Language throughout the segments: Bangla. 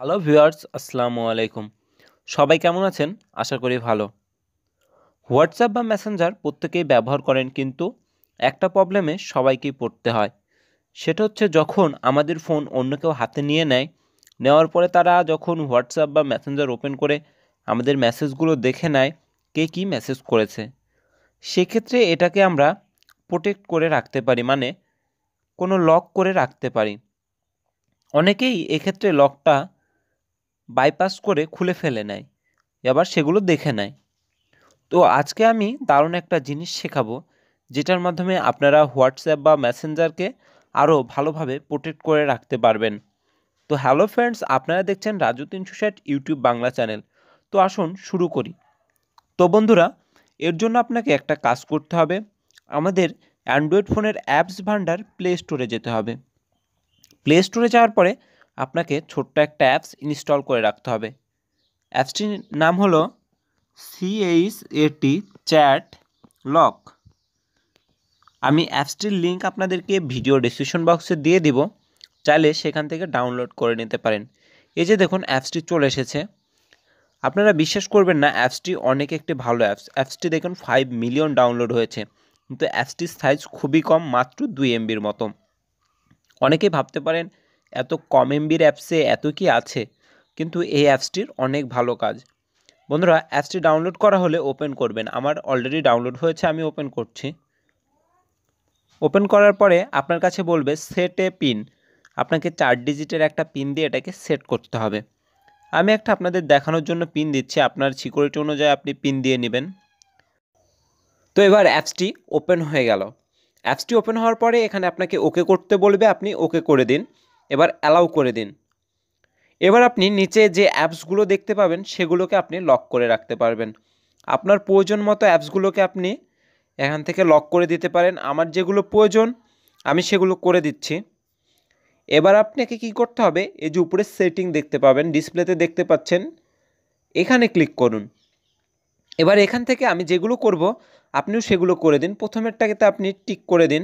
হ্যালো ভিউয়ার্স আসসালামু আলাইকুম সবাই কেমন আছেন আশা করি ভালো হোয়াটসঅ্যাপ বা মেসেঞ্জার প্রত্যেকেই ব্যবহার করেন কিন্তু একটা প্রবলেমে সবাইকেই পড়তে হয় সেটা হচ্ছে যখন আমাদের ফোন অন্য কেউ হাতে নিয়ে নেয় নেওয়ার পরে তারা যখন হোয়াটসঅ্যাপ বা মেসেঞ্জার ওপেন করে আমাদের মেসেজগুলো দেখে নেয় কে কী মেসেজ করেছে সেক্ষেত্রে এটাকে আমরা প্রোটেক্ট করে রাখতে পারি মানে কোনো লক করে রাখতে পারি অনেকেই এক্ষেত্রে লকটা বাইপাস করে খুলে ফেলে নেয় এবার সেগুলো দেখে নেয় তো আজকে আমি দারুণ একটা জিনিস শেখাবো যেটার মাধ্যমে আপনারা হোয়াটসঅ্যাপ বা মেসেঞ্জারকে আরও ভালোভাবে প্রোটেক্ট করে রাখতে পারবেন তো হ্যালো ফ্রেন্ডস আপনারা দেখছেন রাজু তিনশো ষাট ইউটিউব বাংলা চ্যানেল তো আসুন শুরু করি তো বন্ধুরা এর জন্য আপনাকে একটা কাজ করতে হবে আমাদের অ্যান্ড্রয়েড ফোনের অ্যাপস ভান্ডার প্লে স্টোরে যেতে হবে প্লে স্টোরে যাওয়ার পরে আপনাকে ছোট্ট একটা অ্যাপস ইনস্টল করে রাখতে হবে অ্যাপসটির নাম হলো সিএইচ এটি চ্যাট লক আমি অ্যাপসটির লিঙ্ক আপনাদেরকে ভিডিও ডিসক্রিপশন বক্সে দিয়ে দিব চাইলে সেখান থেকে ডাউনলোড করে নিতে পারেন এই যে দেখুন অ্যাপসটি চলে এসেছে আপনারা বিশ্বাস করবেন না অ্যাপসটি অনেক একটি ভালো অ্যাপস অ্যাপসটি দেখুন ফাইভ মিলিয়ন ডাউনলোড হয়েছে কিন্তু অ্যাপসটির সাইজ খুবই কম মাত্র দুই এমবির মতো অনেকেই ভাবতে পারেন এত কম এমবির অ্যাপসে এত কি আছে কিন্তু এই অ্যাপসটির অনেক ভালো কাজ বন্ধুরা অ্যাপসটি ডাউনলোড করা হলে ওপেন করবেন আমার অলরেডি ডাউনলোড হয়েছে আমি ওপেন করছি ওপেন করার পরে আপনার কাছে বলবে সেট এ পিন আপনাকে চার ডিজিটের একটা পিন দিয়ে এটাকে সেট করতে হবে আমি একটা আপনাদের দেখানোর জন্য পিন দিচ্ছি আপনার সিকিউরিটি অনুযায়ী আপনি পিন দিয়ে নেবেন তো এবার অ্যাপসটি ওপেন হয়ে গেল অ্যাপসটি ওপেন হওয়ার পরে এখানে আপনাকে ওকে করতে বলবে আপনি ওকে করে দিন এবার অ্যালাউ করে দিন এবার আপনি নিচে যে অ্যাপসগুলো দেখতে পাবেন সেগুলোকে আপনি লক করে রাখতে পারবেন আপনার প্রয়োজন মতো অ্যাপসগুলোকে আপনি এখান থেকে লক করে দিতে পারেন আমার যেগুলো প্রয়োজন আমি সেগুলো করে দিচ্ছি এবার আপনাকে কি করতে হবে এই যে উপরে সেটিং দেখতে পাবেন ডিসপ্লেতে দেখতে পাচ্ছেন এখানে ক্লিক করুন এবার এখান থেকে আমি যেগুলো করব আপনিও সেগুলো করে দিন প্রথমেরটাকে তো আপনি টিক করে দিন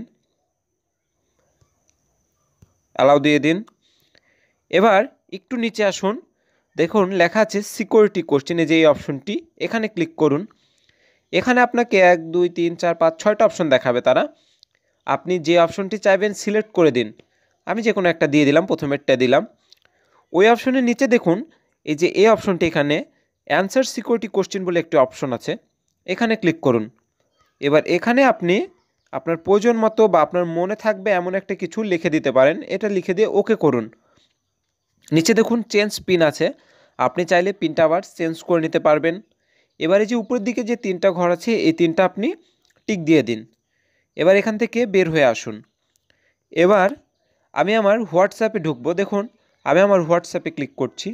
অ্যালাউ দিয়ে দিন এবার একটু নিচে আসুন দেখুন লেখা আছে সিকিউরিটি কোশ্চেনে যে এই অপশনটি এখানে ক্লিক করুন এখানে আপনাকে এক দুই তিন চার পাঁচ ছয়টা অপশন দেখাবে তারা আপনি যে অপশনটি চাইবেন সিলেক্ট করে দিন আমি যে কোনো একটা দিয়ে দিলাম প্রথমেরটা দিলাম ওই অপশনের নিচে দেখুন এই যে এই অপশনটি এখানে অ্যান্সার সিকিউরিটি কোশ্চেন বলে একটি অপশন আছে এখানে ক্লিক করুন এবার এখানে আপনি আপনার প্রয়োজন মতো বা আপনার মনে থাকবে এমন একটা কিছু লিখে দিতে পারেন এটা লিখে দিয়ে ওকে করুন নিচে দেখুন চেঞ্জ পিন আছে আপনি চাইলে পিনটা আবার চেঞ্জ করে নিতে পারবেন এবারে যে উপরের দিকে যে তিনটা ঘর আছে এই তিনটা আপনি টিক দিয়ে দিন এবার এখান থেকে বের হয়ে আসুন এবার আমি আমার হোয়াটসঅ্যাপে ঢুকবো দেখুন আমি আমার হোয়াটসঅ্যাপে ক্লিক করছি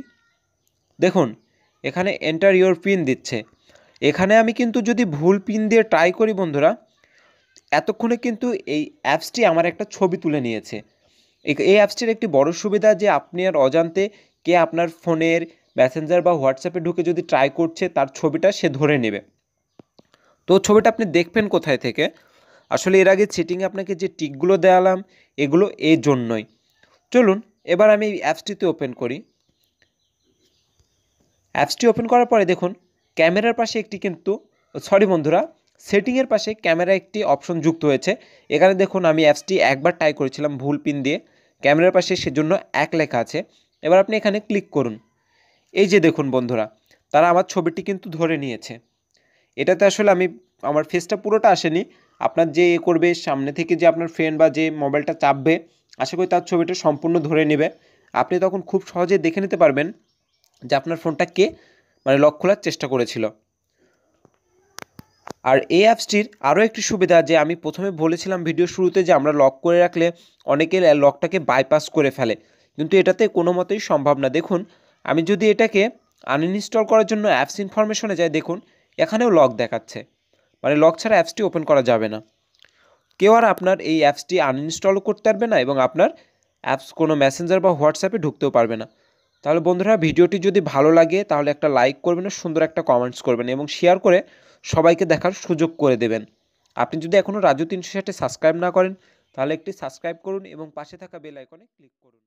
দেখুন এখানে এন্টার ইউর পিন দিচ্ছে এখানে আমি কিন্তু যদি ভুল পিন দিয়ে ট্রাই করি বন্ধুরা এতক্ষণে কিন্তু এই অ্যাপসটি আমার একটা ছবি তুলে নিয়েছে এই অ্যাপসটির একটি বড় সুবিধা যে আপনি আর অজান্তে কে আপনার ফোনের ম্যাসেঞ্জার বা হোয়াটসঅ্যাপে ঢুকে যদি ট্রাই করছে তার ছবিটা সে ধরে নেবে তো ছবিটা আপনি দেখবেন কোথায় থেকে আসলে এর আগে সেটিংয়ে আপনাকে যে টিকগুলো দেওয়ালাম এগুলো এই জন্যই চলুন এবার আমি এই অ্যাপসটিতে ওপেন করি অ্যাপসটি ওপেন করার পরে দেখুন ক্যামেরার পাশে একটি কিন্তু সরি বন্ধুরা সেটিংয়ের পাশে ক্যামেরা একটি অপশন যুক্ত হয়েছে এখানে দেখুন আমি অ্যাপসটি একবার টাই করেছিলাম ভুল পিন দিয়ে ক্যামেরার পাশে সেজন্য এক লেখা আছে এবার আপনি এখানে ক্লিক করুন এই যে দেখুন বন্ধুরা তারা আমার ছবিটি কিন্তু ধরে নিয়েছে এটাতে আসলে আমি আমার ফেসটা পুরোটা আসেনি আপনার যে এ করবে সামনে থেকে যে আপনার ফ্রেন্ড বা যে মোবাইলটা চাপবে আশা করি তার ছবিটা সম্পূর্ণ ধরে নেবে আপনি তখন খুব সহজে দেখে নিতে পারবেন যে আপনার ফোনটা কে মানে লক খোলার চেষ্টা করেছিল আর এই অ্যাপসটির আরও একটি সুবিধা যে আমি প্রথমে বলেছিলাম ভিডিও শুরুতে যে আমরা লক করে রাখলে অনেকে লকটাকে বাইপাস করে ফেলে কিন্তু এটাতে কোনো মতেই সম্ভব না দেখুন আমি যদি এটাকে আনইনস্টল করার জন্য অ্যাপস ইনফরমেশনে যাই দেখুন এখানেও লক দেখাচ্ছে মানে লক ছাড়া অ্যাপসটি ওপেন করা যাবে না কেউ আর আপনার এই অ্যাপসটি আনইনস্টলও করতে পারবে না এবং আপনার অ্যাপস কোনো মেসেঞ্জার বা হোয়াটসঅ্যাপে ঢুকতেও পারবে না তাহলে বন্ধুরা ভিডিওটি যদি ভালো লাগে তাহলে একটা লাইক করবেন সুন্দর একটা কমেন্টস করবেন এবং শেয়ার করে সবাইকে দেখার সুযোগ করে দেবেন আপনি যদি এখনও রাজু তিনশো ষাটে সাবস্ক্রাইব না করেন তাহলে একটি সাবস্ক্রাইব করুন এবং পাশে থাকা বেল আইকনে ক্লিক করুন